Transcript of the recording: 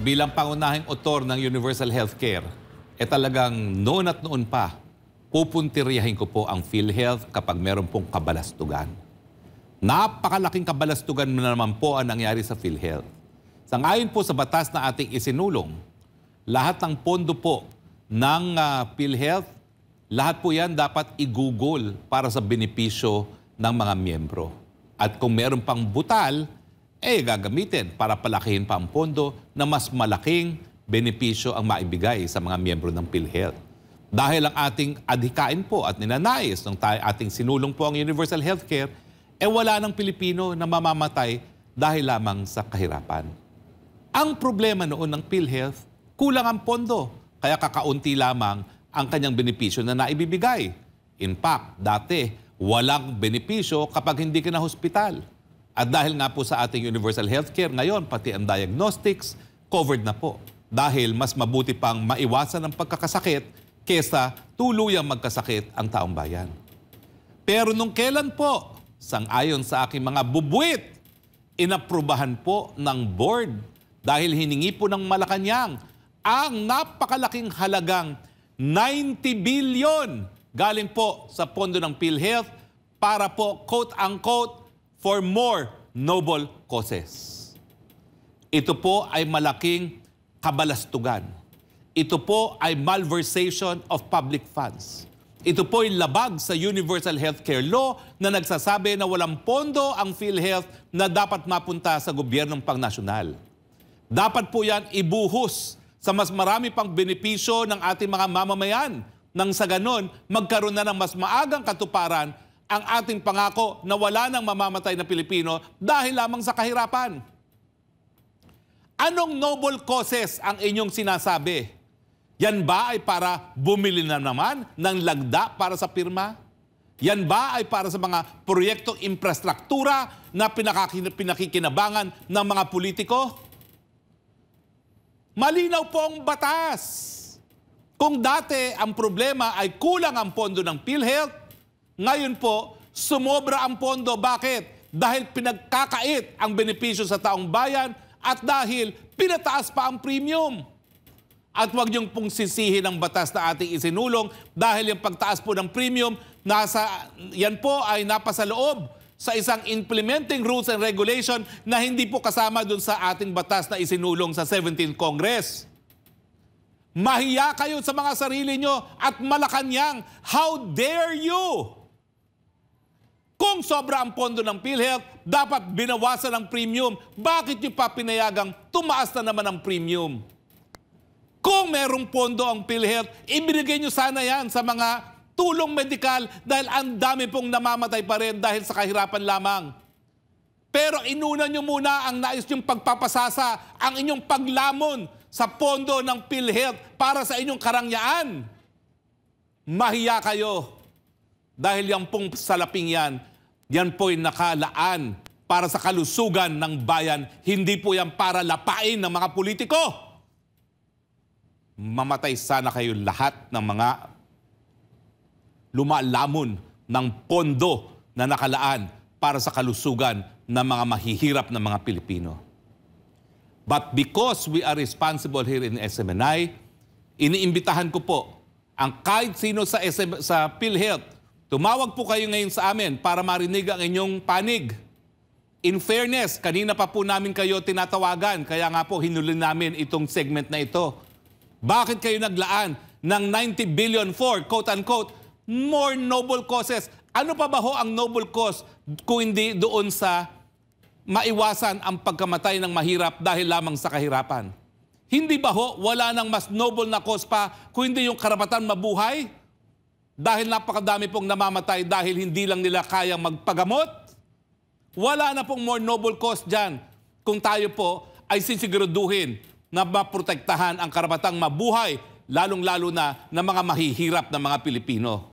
bilang pangunahing otor ng universal healthcare, eh talagang noon at noon pa, pupuntiryahin ko po ang PhilHealth kapag meron pong kabalastugan. Napakalaking kabalastugan na naman po ang nangyari sa PhilHealth. Sangayon po sa batas na ating isinulong, lahat ng pondo po ng uh, PhilHealth, lahat po yan dapat igugol para sa benepisyo ng mga miyembro. At kung meron pang butal, ay eh, gagamitin para palakihin pa ang pondo na mas malaking benepisyo ang maibigay sa mga miyembro ng PhilHealth. Dahil ang ating adhikain po at ninanais ng ating sinulong po ang universal healthcare, eh wala ng Pilipino na mamamatay dahil lamang sa kahirapan. Ang problema noon ng PhilHealth, kulang ang pondo, kaya kakaunti lamang ang kanyang benepisyo na naibibigay. In fact, dati, walang benepisyo kapag hindi ka na hospital. At dahil nga po sa ating universal healthcare, ngayon pati ang diagnostics covered na po. Dahil mas mabuti pang maiwasan ang pagkakasakit kesa tuluyang magkasakit ang taong bayan. Pero nung kailan po, sangayon sa aking mga bubuit, inaprubahan po ng board dahil hiningi po ng Malacanang ang napakalaking halagang 90 billion galing po sa pondo ng PhilHealth para po quote-unquote for more noble causes. Ito po ay malaking kabalastugan. Ito po ay malversation of public funds. Ito po ay labag sa Universal Healthcare Law na nagsasabi na walang pondo ang PhilHealth na dapat mapunta sa gobyernong pangnasyonal. Dapat po yan ibuhos sa mas marami pang benepisyo ng ating mga mamamayan nang sa ganon magkaroon na ng mas maagang katuparan ang ating pangako na wala nang mamamatay na Pilipino dahil lamang sa kahirapan. Anong noble causes ang inyong sinasabi? Yan ba ay para bumili na naman ng lagda para sa pirma? Yan ba ay para sa mga proyektong infrastruktura na pinakikinabangan ng mga politiko? Malinaw po ang batas. Kung dati ang problema ay kulang ang pondo ng PhilHealth, ngayon po, sumobra ang pondo. Bakit? Dahil pinagkakait ang benepisyo sa taong bayan at dahil pinataas pa ang premium. At huwag niyong pong sisihin ang batas na ating isinulong dahil yung pagtaas po ng premium, nasa, yan po ay napasa loob sa isang implementing rules and regulation na hindi po kasama dun sa ating batas na isinulong sa 17th Congress. Mahiya kayo sa mga sarili nyo at malakanyang, how dare you? Kung sobra ang pondo ng PhilHealth, dapat binawasan ang premium. Bakit yung pa tumaas na naman ang premium? Kung merong pondo ang PhilHealth, ibinigay nyo sana yan sa mga tulong medikal dahil ang dami pong namamatay pa rin dahil sa kahirapan lamang. Pero inuna nyo muna ang nais nyong pagpapasasa, ang inyong paglamon sa pondo ng PhilHealth para sa inyong karangyaan. Mahiya kayo dahil yung pong salaping yan yan po'y nakalaan para sa kalusugan ng bayan. Hindi po yan para lapain ng mga politiko. Mamatay sana kayo lahat ng mga lumalamon ng pondo na nakalaan para sa kalusugan ng mga mahihirap ng mga Pilipino. But because we are responsible here in SMNI, iniimbitahan ko po ang kahit sino sa, SM, sa PhilHealth Tumawag po kayo ngayon sa amin para marinig ang inyong panig. In fairness, kanina pa po namin kayo tinatawagan, kaya nga po hinulin namin itong segment na ito. Bakit kayo naglaan ng 90 billion for, quote-unquote, more noble causes? Ano pa ba ho ang noble cause kung hindi doon sa maiwasan ang pagkamatay ng mahirap dahil lamang sa kahirapan? Hindi ba ho wala nang mas noble na cause pa kung hindi yung karapatan mabuhay? dahil napakadami pong namamatay dahil hindi lang nila kayang magpagamot, wala na pong more noble cause dyan kung tayo po ay sisiguraduhin na maprotektahan ang karapatang mabuhay, lalong-lalo na ng mga mahihirap na mga Pilipino.